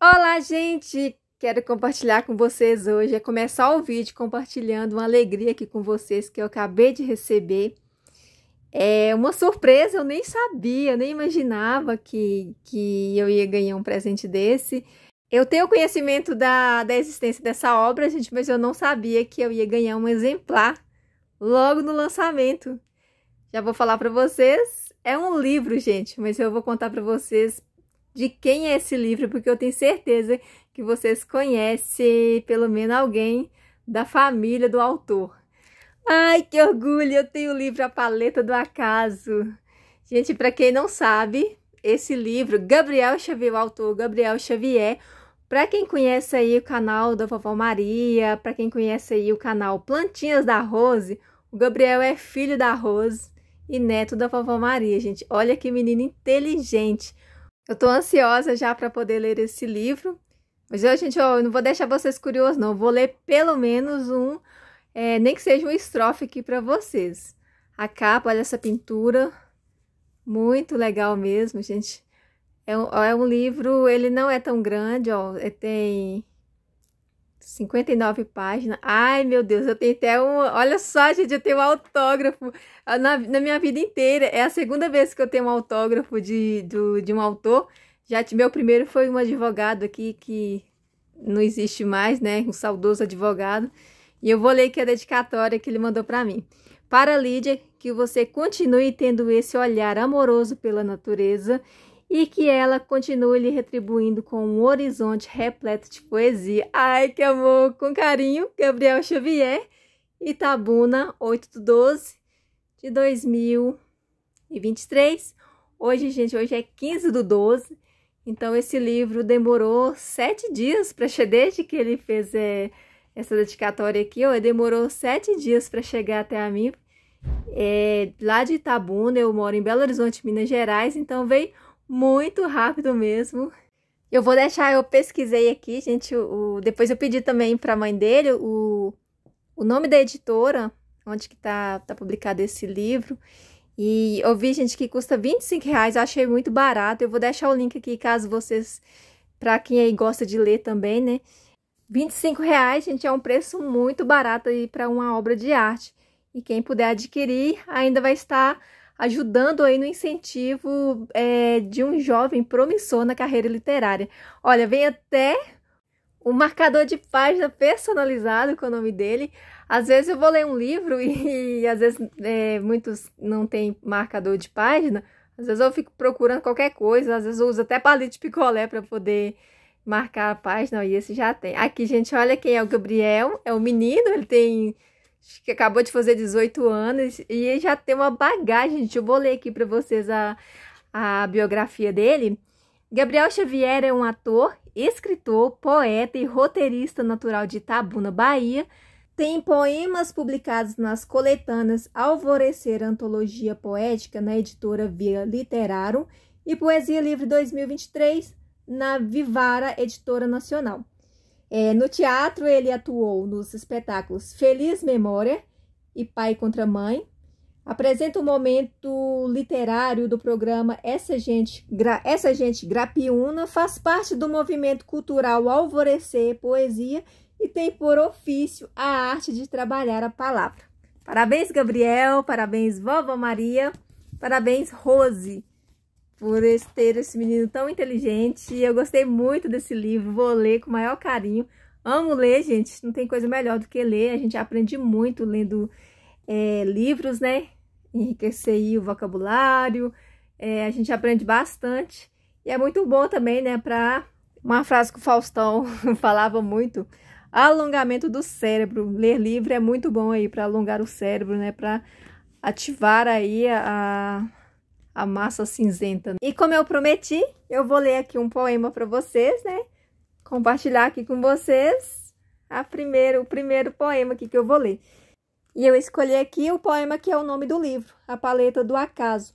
Olá, gente! Quero compartilhar com vocês hoje. É começar o vídeo compartilhando uma alegria aqui com vocês que eu acabei de receber. É uma surpresa, eu nem sabia, nem imaginava que, que eu ia ganhar um presente desse. Eu tenho conhecimento da, da existência dessa obra, gente, mas eu não sabia que eu ia ganhar um exemplar logo no lançamento. Já vou falar para vocês. É um livro, gente, mas eu vou contar para vocês de quem é esse livro, porque eu tenho certeza que vocês conhecem pelo menos alguém da família do autor. Ai, que orgulho! Eu tenho o livro A Paleta do Acaso. Gente, para quem não sabe, esse livro, Gabriel Xavier, o autor Gabriel Xavier, para quem conhece aí o canal da Vovó Maria, para quem conhece aí o canal Plantinhas da Rose, o Gabriel é filho da Rose e neto da Vovó Maria, gente. Olha que menino inteligente. Eu estou ansiosa já para poder ler esse livro. Mas, eu, gente, eu não vou deixar vocês curiosos, não. Eu vou ler pelo menos um, é, nem que seja um estrofe aqui para vocês. A capa, olha essa pintura. Muito legal mesmo, gente. É um, é um livro, ele não é tão grande, ó. Ele é, tem 59 páginas. Ai, meu Deus, eu tenho até um. Olha só, gente, eu tenho um autógrafo ah, na, na minha vida inteira. É a segunda vez que eu tenho um autógrafo de, do, de um autor. Já meu primeiro foi um advogado aqui que não existe mais, né? Um saudoso advogado. E eu vou ler aqui a dedicatória que ele mandou para mim. Para Lídia, que você continue tendo esse olhar amoroso pela natureza e que ela continue lhe retribuindo com um horizonte repleto de poesia. Ai, que amor! Com carinho, Gabriel Xavier, Itabuna, 8 de 12 de 2023. Hoje, gente, hoje é 15 do 12, então esse livro demorou sete dias para chegar, desde que ele fez é, essa dedicatória aqui, ó, demorou sete dias para chegar até a mim, é, lá de Itabuna, eu moro em Belo Horizonte, Minas Gerais, então veio muito rápido mesmo. Eu vou deixar, eu pesquisei aqui, gente, o, o depois eu pedi também para a mãe dele o, o nome da editora, onde que tá, tá publicado esse livro. E eu vi, gente, que custa 25 reais, eu achei muito barato. Eu vou deixar o link aqui, caso vocês, para quem aí gosta de ler também, né? 25 reais, gente, é um preço muito barato aí para uma obra de arte. E quem puder adquirir ainda vai estar ajudando aí no incentivo é, de um jovem promissor na carreira literária. Olha, vem até um marcador de página personalizado com o nome dele. Às vezes eu vou ler um livro e, e às vezes é, muitos não têm marcador de página. Às vezes eu fico procurando qualquer coisa, às vezes eu uso até palito de picolé para poder marcar a página, e esse já tem. Aqui, gente, olha quem é o Gabriel, é o menino, ele tem que acabou de fazer 18 anos e já tem uma bagagem. Gente, eu vou ler aqui para vocês a, a biografia dele. Gabriel Xavier é um ator, escritor, poeta e roteirista natural de Itabuna, Bahia. Tem poemas publicados nas coletâneas Alvorecer Antologia Poética na editora Via Literário e Poesia Livre 2023 na Vivara Editora Nacional. É, no teatro, ele atuou nos espetáculos Feliz Memória e Pai contra Mãe. Apresenta o um momento literário do programa Essa Gente, Gra, Essa Gente Grapiúna, faz parte do movimento cultural Alvorecer Poesia e tem por ofício a arte de trabalhar a palavra. Parabéns, Gabriel, parabéns, Vovó Maria, parabéns, Rose por ter esse menino tão inteligente. Eu gostei muito desse livro, vou ler com o maior carinho. Amo ler, gente, não tem coisa melhor do que ler. A gente aprende muito lendo é, livros, né? Enriquecer o vocabulário, é, a gente aprende bastante. E é muito bom também, né, para uma frase que o Faustão falava muito, alongamento do cérebro. Ler livro é muito bom aí para alongar o cérebro, né, para ativar aí a a massa cinzenta. Né? E como eu prometi, eu vou ler aqui um poema para vocês, né? Compartilhar aqui com vocês a primeiro, o primeiro poema aqui que eu vou ler. E eu escolhi aqui o poema que é o nome do livro, A Paleta do Acaso.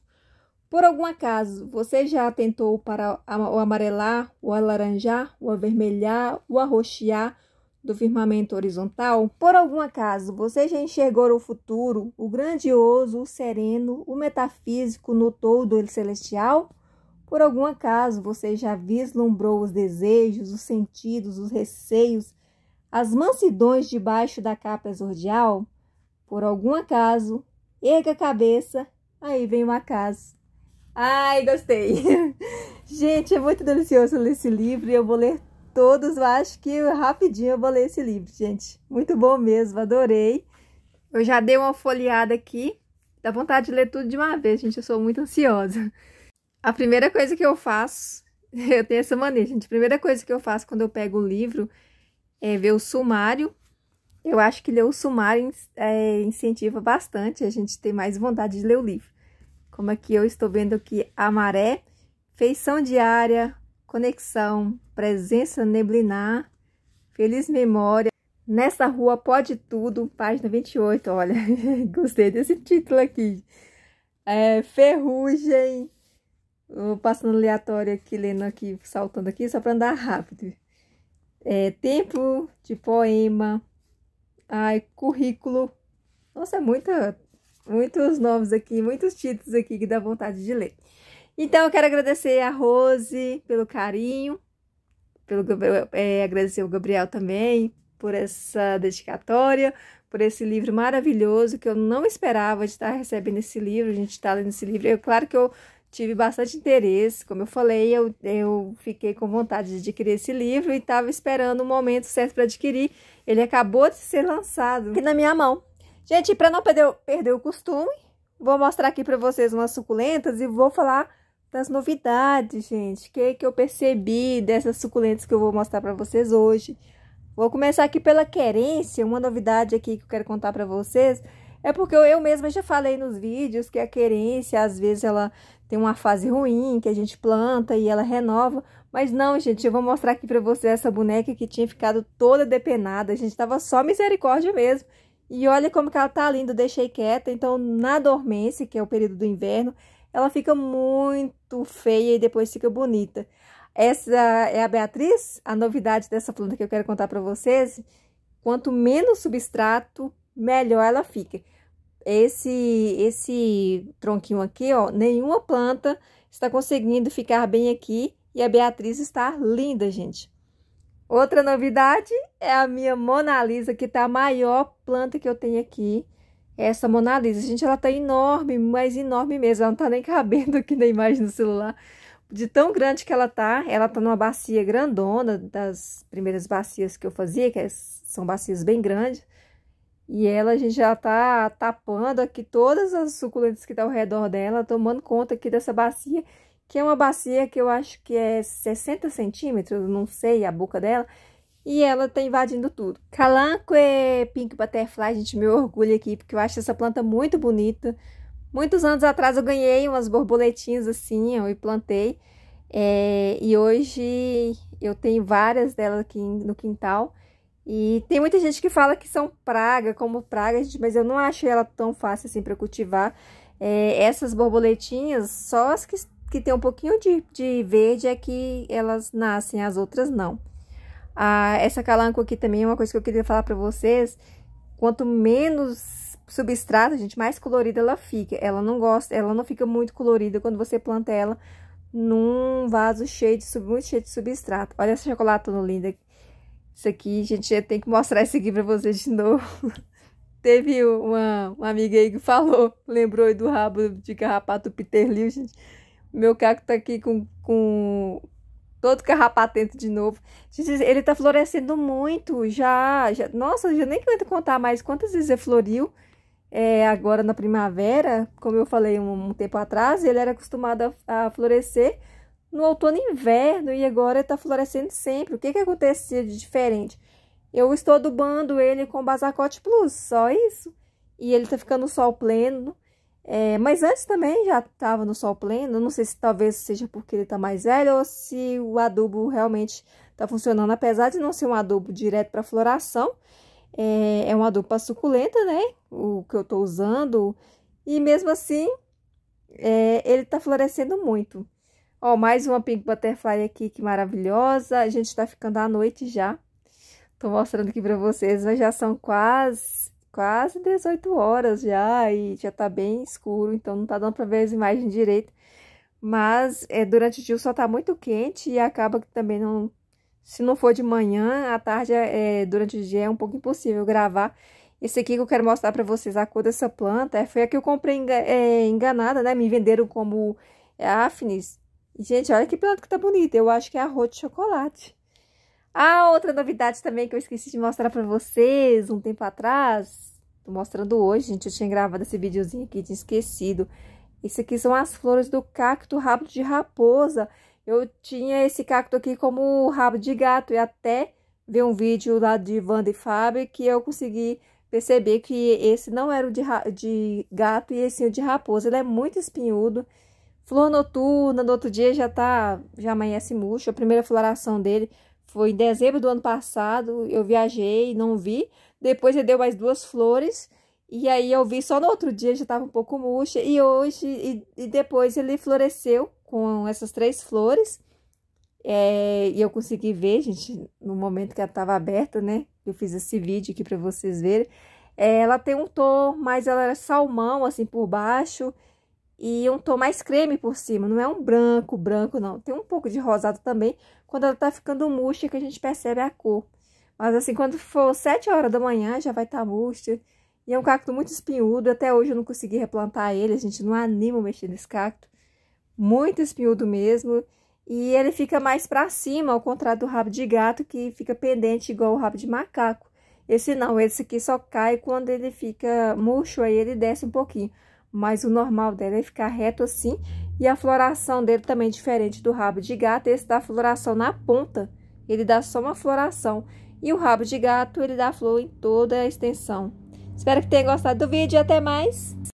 Por algum acaso, você já tentou para o amarelar, o alaranjar, o avermelhar, o arroxear, do firmamento horizontal? Por algum acaso, você já enxergou o futuro, o grandioso, o sereno, o metafísico no todo celestial? Por algum acaso, você já vislumbrou os desejos, os sentidos, os receios, as mansidões debaixo da capa exordial? Por algum acaso, erga a cabeça, aí vem o acaso. Ai, gostei! Gente, é muito delicioso ler esse livro e eu vou ler todos. Eu acho que rapidinho eu vou ler esse livro, gente. Muito bom mesmo, adorei. Eu já dei uma folheada aqui. Dá vontade de ler tudo de uma vez, gente. Eu sou muito ansiosa. A primeira coisa que eu faço, eu tenho essa maneira, gente. A primeira coisa que eu faço quando eu pego o livro é ver o sumário. Eu acho que ler o sumário é, incentiva bastante a gente ter mais vontade de ler o livro. Como aqui eu estou vendo aqui a maré, feição diária, conexão, presença neblinar, feliz memória. Nessa rua pode tudo, página 28, olha, gostei desse título aqui. É, ferrugem, Vou passando aleatório aqui, lendo aqui, saltando aqui, só para andar rápido. É, tempo de poema, ai, currículo. Nossa, é muita, muitos nomes aqui, muitos títulos aqui que dá vontade de ler. Então, eu quero agradecer a Rose pelo carinho, pelo é, agradecer o Gabriel também por essa dedicatória, por esse livro maravilhoso que eu não esperava de estar recebendo esse livro, a gente está lendo esse livro. Eu, claro que eu tive bastante interesse, como eu falei, eu, eu fiquei com vontade de adquirir esse livro e estava esperando o momento certo para adquirir. Ele acabou de ser lançado aqui na minha mão. Gente, para não perder, perder o costume, vou mostrar aqui para vocês umas suculentas e vou falar das novidades, gente. O que, é que eu percebi dessas suculentas que eu vou mostrar para vocês hoje. Vou começar aqui pela querência. Uma novidade aqui que eu quero contar para vocês é porque eu, eu mesma já falei nos vídeos que a querência, às vezes, ela tem uma fase ruim, que a gente planta e ela renova. Mas não, gente, eu vou mostrar aqui para vocês essa boneca que tinha ficado toda depenada. A gente tava só misericórdia mesmo. E olha como que ela tá linda, deixei quieta. Então, na dormência, que é o período do inverno, ela fica muito feia e depois fica bonita. Essa é a Beatriz, a novidade dessa planta que eu quero contar para vocês. Quanto menos substrato, melhor ela fica. Esse, esse tronquinho aqui, ó, nenhuma planta está conseguindo ficar bem aqui e a Beatriz está linda, gente. Outra novidade é a minha Mona Lisa, que está a maior planta que eu tenho aqui. Essa Mona Lisa, gente, ela tá enorme, mas enorme mesmo. Ela não tá nem cabendo aqui na imagem do celular. De tão grande que ela tá, ela tá numa bacia grandona, das primeiras bacias que eu fazia, que é, são bacias bem grandes. E ela, a gente já tá tapando aqui todas as suculentas que tá ao redor dela, tomando conta aqui dessa bacia, que é uma bacia que eu acho que é 60 centímetros, não sei a boca dela. E ela tá invadindo tudo. Calanque Pink Butterfly, gente, meu orgulho aqui, porque eu acho essa planta muito bonita. Muitos anos atrás eu ganhei umas borboletinhas assim, eu plantei. É, e hoje eu tenho várias delas aqui no quintal. E tem muita gente que fala que são praga, como praga, gente, mas eu não acho ela tão fácil assim para cultivar. É, essas borboletinhas, só as que, que tem um pouquinho de, de verde é que elas nascem, as outras não. Ah, essa calanco aqui também é uma coisa que eu queria falar para vocês. Quanto menos substrato, gente, mais colorida ela fica. Ela não gosta, ela não fica muito colorida quando você planta ela num vaso cheio de, muito cheio de substrato. Olha essa chocolatona linda. Isso aqui, gente, eu tenho que mostrar isso aqui para vocês de novo. Teve uma, uma, amiga aí que falou, lembrou aí do rabo de carrapato Peter Liu, gente. Meu caco tá aqui com, com todo carrapatento de novo. Ele tá florescendo muito, já, já nossa, já nem quero contar mais quantas vezes ele floriu. É, agora na primavera, como eu falei um, um tempo atrás, ele era acostumado a, a, florescer no outono e inverno e agora está florescendo sempre. O que que acontecia de diferente? Eu estou adubando ele com Basacote Plus, só isso. E ele está ficando sol pleno, é, mas antes também já estava no sol pleno, não sei se talvez seja porque ele está mais velho ou se o adubo realmente está funcionando, apesar de não ser um adubo direto para floração, é, é, um adubo para suculenta, né? O que eu estou usando, e mesmo assim é, ele está florescendo muito. Ó, mais uma Pink Butterfly aqui, que maravilhosa, a gente está ficando à noite já, estou mostrando aqui para vocês, mas já são quase quase 18 horas já e já tá bem escuro, então não tá dando para ver as imagens direito. Mas é, durante o dia o sol tá muito quente e acaba que também não. Se não for de manhã, à tarde, é, é durante o dia é um pouco impossível gravar. Esse aqui que eu quero mostrar para vocês, a cor dessa planta, é, foi a que eu comprei é, enganada, né? Me venderam como é, Afnis. Gente, olha que planta que tá bonita. Eu acho que é arroz de chocolate. Ah, outra novidade também que eu esqueci de mostrar para vocês um tempo atrás. Tô mostrando hoje, gente. Eu tinha gravado esse videozinho aqui, tinha esquecido. Isso aqui são as flores do cacto rabo de raposa. Eu tinha esse cacto aqui como rabo de gato. E até vi um vídeo lá de Wanda e Fábio que eu consegui perceber que esse não era o de, de gato e esse é o de raposa. Ele é muito espinhudo. Flor noturna, no outro dia já tá, já amanhece murcho. A primeira floração dele foi em dezembro do ano passado, eu viajei, não vi. Depois ele deu mais duas flores. E aí eu vi só no outro dia, já estava um pouco murcha. E hoje, e, e, depois ele floresceu com essas três flores. É, e eu consegui ver, gente, no momento que ela estava aberta, né? Eu fiz esse vídeo aqui para vocês verem. É, ela tem um tom, mas ela é salmão, assim, por baixo e um tom mais creme por cima. Não é um branco, branco, não. Tem um pouco de rosado também, quando ela tá ficando murcha, que a gente percebe a cor. Mas assim, quando for 7 horas da manhã, já vai estar tá murcha. E é um cacto muito espinhudo. Até hoje eu não consegui replantar ele, a gente não anima mexer nesse cacto. Muito espinhudo mesmo. E ele fica mais para cima, ao contrário do rabo de gato, que fica pendente igual o rabo de macaco. Esse não, esse aqui só cai quando ele fica murcho, aí ele desce um pouquinho mas o normal dela é ficar reto assim, e a floração dele também é diferente do rabo de gato, esse dá floração na ponta, ele dá só uma floração, e o rabo de gato ele dá flor em toda a extensão. Espero que tenha gostado do vídeo e até mais!